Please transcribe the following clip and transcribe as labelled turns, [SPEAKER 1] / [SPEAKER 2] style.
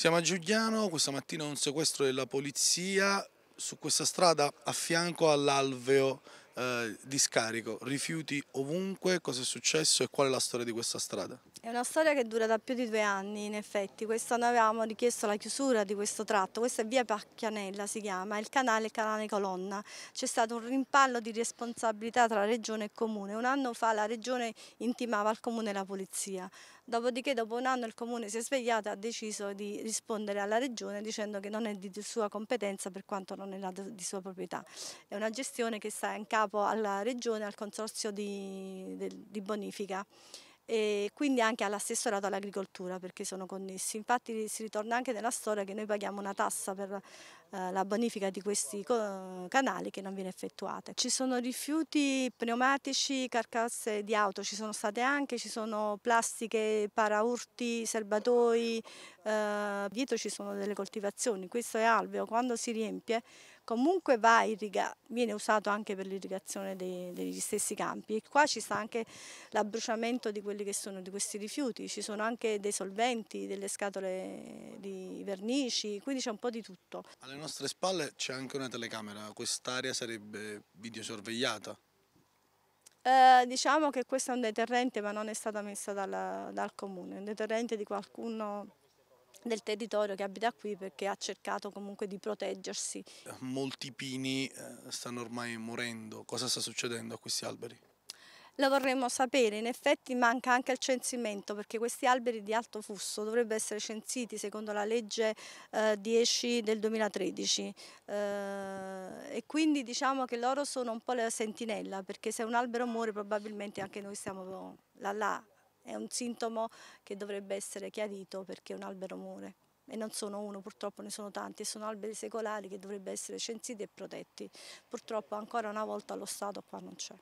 [SPEAKER 1] Siamo a Giugliano, questa mattina un sequestro della polizia su questa strada a fianco all'alveo eh, discarico, rifiuti ovunque, cosa è successo e qual è la storia di questa strada?
[SPEAKER 2] È una storia che dura da più di due anni in effetti, quest'anno avevamo richiesto la chiusura di questo tratto, questa è via Pacchianella si chiama, il canale il canale Colonna, c'è stato un rimpallo di responsabilità tra regione e comune, un anno fa la regione intimava al comune e la polizia, dopodiché dopo un anno il comune si è svegliato e ha deciso di rispondere alla regione dicendo che non è di sua competenza per quanto non è di sua proprietà, è una gestione che sta in capo capo alla regione, al consorzio di, di bonifica e quindi anche all'assessorato all'agricoltura perché sono connessi. Infatti si ritorna anche nella storia che noi paghiamo una tassa per eh, la bonifica di questi canali che non viene effettuata. Ci sono rifiuti pneumatici, carcasse di auto, ci sono state anche, ci sono plastiche, paraurti, serbatoi, eh, dietro ci sono delle coltivazioni, questo è alveo, quando si riempie comunque va irriga, viene usato anche per l'irrigazione degli stessi campi e qua ci sta anche l'abbruciamento di quelli che sono di questi rifiuti, ci sono anche dei solventi, delle scatole di vernici, quindi c'è un po' di tutto
[SPEAKER 1] nostre spalle c'è anche una telecamera, quest'area sarebbe videosorvegliata?
[SPEAKER 2] Eh, diciamo che questo è un deterrente ma non è stata messa dal, dal comune, è un deterrente di qualcuno del territorio che abita qui perché ha cercato comunque di proteggersi.
[SPEAKER 1] Molti pini eh, stanno ormai morendo, cosa sta succedendo a questi alberi?
[SPEAKER 2] lo vorremmo sapere. In effetti manca anche il censimento perché questi alberi di alto fusso dovrebbero essere censiti secondo la legge eh, 10 del 2013 eh, e quindi diciamo che loro sono un po' la sentinella perché se un albero muore probabilmente anche noi stiamo là là. È un sintomo che dovrebbe essere chiarito perché un albero muore e non sono uno, purtroppo ne sono tanti, sono alberi secolari che dovrebbero essere censiti e protetti. Purtroppo ancora una volta lo Stato qua non c'è.